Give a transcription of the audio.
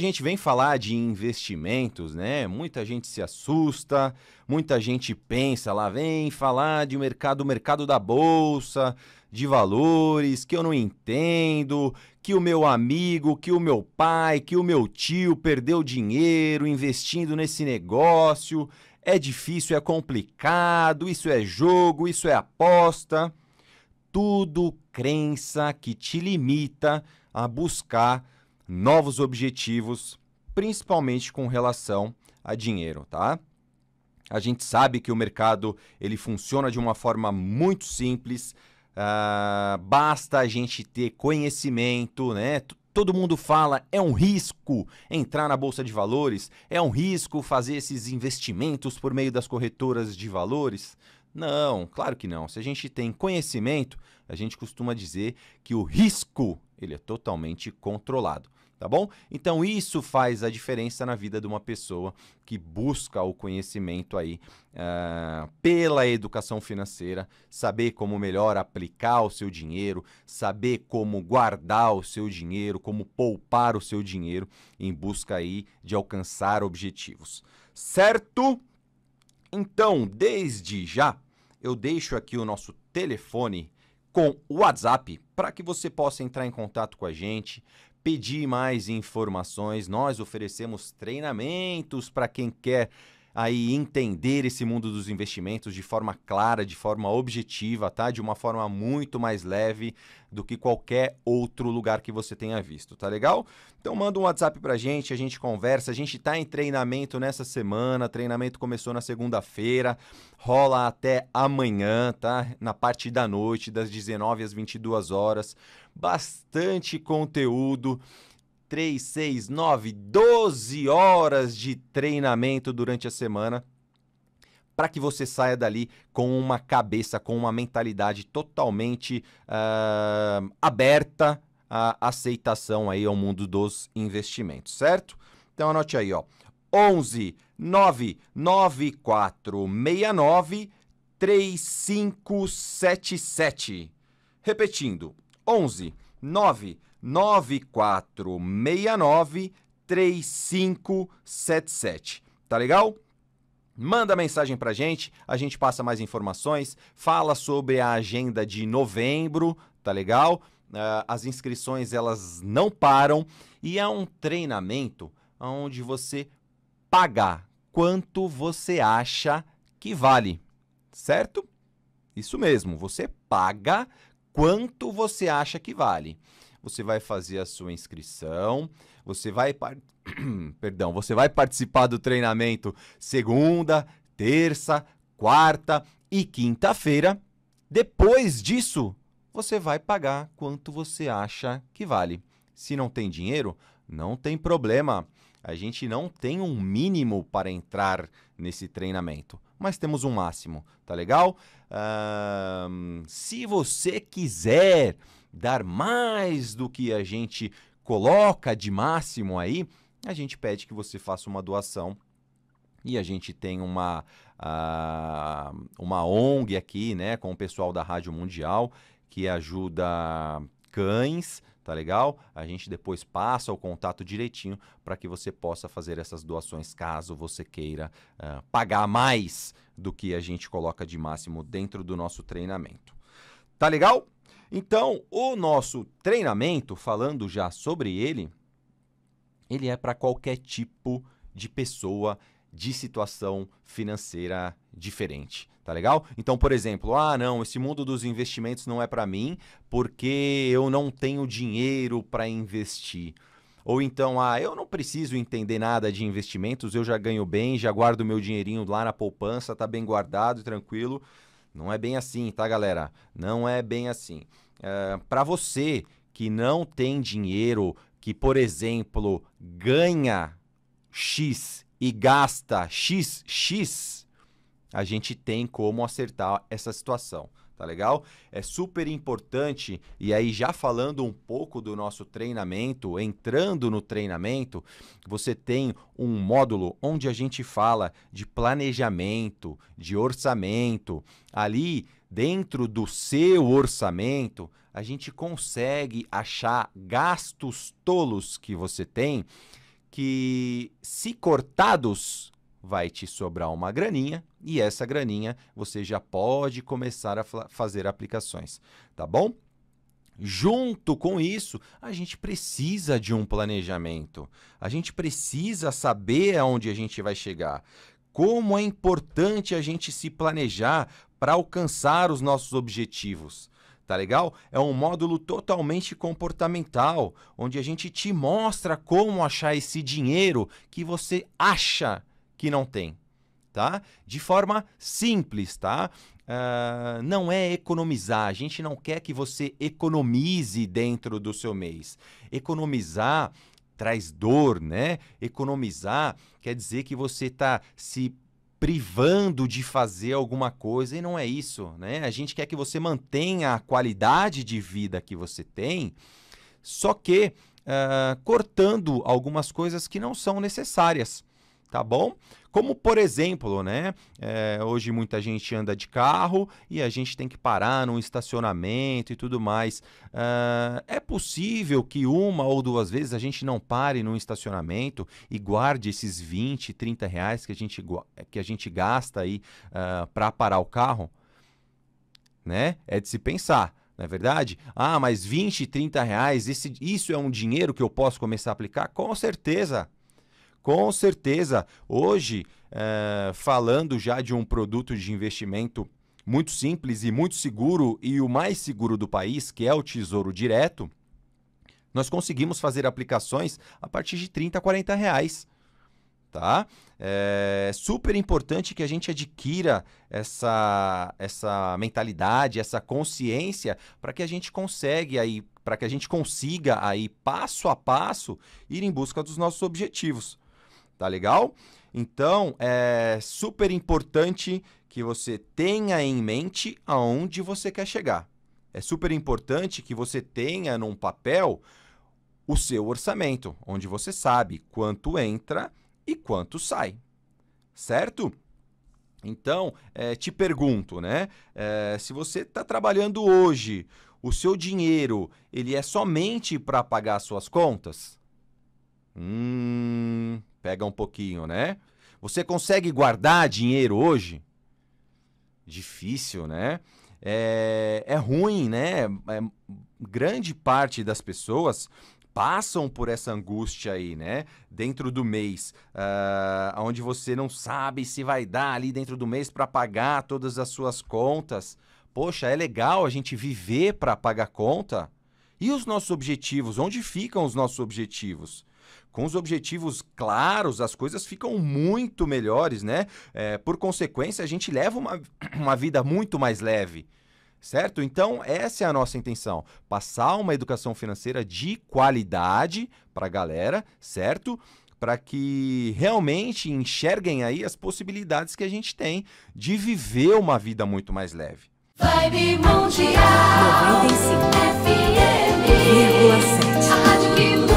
gente vem falar de investimentos, né? Muita gente se assusta, muita gente pensa lá, vem falar de mercado, mercado da bolsa, de valores, que eu não entendo, que o meu amigo, que o meu pai, que o meu tio perdeu dinheiro investindo nesse negócio. É difícil, é complicado, isso é jogo, isso é aposta. Tudo crença que te limita a buscar novos objetivos, principalmente com relação a dinheiro, tá? A gente sabe que o mercado ele funciona de uma forma muito simples. Uh, basta a gente ter conhecimento, né? Todo mundo fala, é um risco entrar na bolsa de valores, é um risco fazer esses investimentos por meio das corretoras de valores. Não, claro que não. Se a gente tem conhecimento, a gente costuma dizer que o risco ele é totalmente controlado, tá bom? Então isso faz a diferença na vida de uma pessoa que busca o conhecimento aí uh, pela educação financeira, saber como melhor aplicar o seu dinheiro, saber como guardar o seu dinheiro, como poupar o seu dinheiro em busca aí de alcançar objetivos, certo? Então, desde já, eu deixo aqui o nosso telefone com o WhatsApp para que você possa entrar em contato com a gente, pedir mais informações. Nós oferecemos treinamentos para quem quer aí entender esse mundo dos investimentos de forma clara, de forma objetiva, tá? De uma forma muito mais leve do que qualquer outro lugar que você tenha visto, tá legal? Então manda um WhatsApp pra gente, a gente conversa, a gente tá em treinamento nessa semana, treinamento começou na segunda-feira, rola até amanhã, tá? Na parte da noite, das 19 às 22 horas. Bastante conteúdo 3, 6, 9, 12 horas de treinamento durante a semana para que você saia dali com uma cabeça, com uma mentalidade totalmente uh, aberta à aceitação aí ao mundo dos investimentos, certo? Então anote aí, ó. 11 99469 3577. Repetindo, 11 99469 9469 3577. Tá legal? Manda mensagem pra gente, a gente passa mais informações, fala sobre a agenda de novembro, tá legal? Ah, as inscrições elas não param e é um treinamento onde você paga quanto você acha que vale, certo? Isso mesmo, você paga quanto você acha que vale você vai fazer a sua inscrição, você vai par... perdão, você vai participar do treinamento segunda, terça, quarta e quinta-feira. Depois disso, você vai pagar quanto você acha que vale. Se não tem dinheiro, não tem problema. A gente não tem um mínimo para entrar nesse treinamento, mas temos um máximo, tá legal? Uh, se você quiser dar mais do que a gente coloca de máximo aí, a gente pede que você faça uma doação e a gente tem uma, uh, uma ONG aqui, né, com o pessoal da Rádio Mundial que ajuda cães, tá legal? A gente depois passa o contato direitinho para que você possa fazer essas doações caso você queira uh, pagar mais do que a gente coloca de máximo dentro do nosso treinamento. Tá legal? Então, o nosso treinamento, falando já sobre ele, ele é para qualquer tipo de pessoa, de situação financeira diferente, tá legal? Então, por exemplo, ah, não, esse mundo dos investimentos não é para mim, porque eu não tenho dinheiro para investir. Ou então, ah, eu não preciso entender nada de investimentos, eu já ganho bem, já guardo meu dinheirinho lá na poupança, tá bem guardado, e tranquilo. Não é bem assim, tá, galera? Não é bem assim. É, eh, Para você que não tem dinheiro, que, por exemplo, ganha X e gasta XX, a gente tem como acertar essa situação tá legal? É super importante, e aí já falando um pouco do nosso treinamento, entrando no treinamento, você tem um módulo onde a gente fala de planejamento, de orçamento. Ali, dentro do seu orçamento, a gente consegue achar gastos tolos que você tem que, se cortados, vai te sobrar uma graninha e essa graninha você já pode começar a fazer aplicações, tá bom? Junto com isso, a gente precisa de um planejamento. A gente precisa saber aonde a gente vai chegar. Como é importante a gente se planejar para alcançar os nossos objetivos tá legal? É um módulo totalmente comportamental, onde a gente te mostra como achar esse dinheiro que você acha que não tem, tá? De forma simples, tá? Uh, não é economizar. A gente não quer que você economize dentro do seu mês. Economizar traz dor, né? Economizar quer dizer que você está se privando de fazer alguma coisa e não é isso, né? A gente quer que você mantenha a qualidade de vida que você tem, só que uh, cortando algumas coisas que não são necessárias tá bom? Como, por exemplo, né? É, hoje muita gente anda de carro e a gente tem que parar num estacionamento e tudo mais. Uh, é possível que uma ou duas vezes a gente não pare num estacionamento e guarde esses 20, 30 reais que a gente, que a gente gasta aí uh, ah, para parar o carro? Né? É de se pensar não é verdade? Ah, mas 20, 30 reais, esse, isso é um dinheiro que eu posso começar a aplicar? Com certeza. Com certeza, hoje, é, falando já de um produto de investimento muito simples e muito seguro, e o mais seguro do país, que é o Tesouro Direto, nós conseguimos fazer aplicações a partir de 30, 40 reais. Tá? Eh, é super importante que a gente adquira essa, essa mentalidade, essa consciência, para que a gente consegue aí, para que a gente consiga aí passo a passo ir em busca dos nossos objetivos tá legal? Então, é super importante que você tenha em mente aonde você quer chegar. É super importante que você tenha num papel o seu orçamento, onde você sabe quanto entra e quanto sai, certo? Então, é, te pergunto, né? É, se você está trabalhando hoje, o seu dinheiro ele é somente para pagar suas contas? Hum, Pega um pouquinho, né? Você consegue guardar dinheiro hoje? Difícil, né? É, é ruim, né? É, grande parte das pessoas passam por essa angústia aí, né? Dentro do mês, uh, onde você não sabe se vai dar ali dentro do mês para pagar todas as suas contas. Poxa, é legal a gente viver para pagar conta? E os nossos objetivos? Onde ficam os nossos objetivos? com os objetivos claros, as coisas ficam muito melhores, né? É, por consequência, a gente leva uma, uma vida muito mais leve. Certo? Então, essa é a nossa intenção: passar uma educação financeira de qualidade para a galera, certo? para que realmente enxerguem aí as possibilidades que a gente tem de viver uma vida muito mais leve. Vibe Mundial 95 FM A Rádio que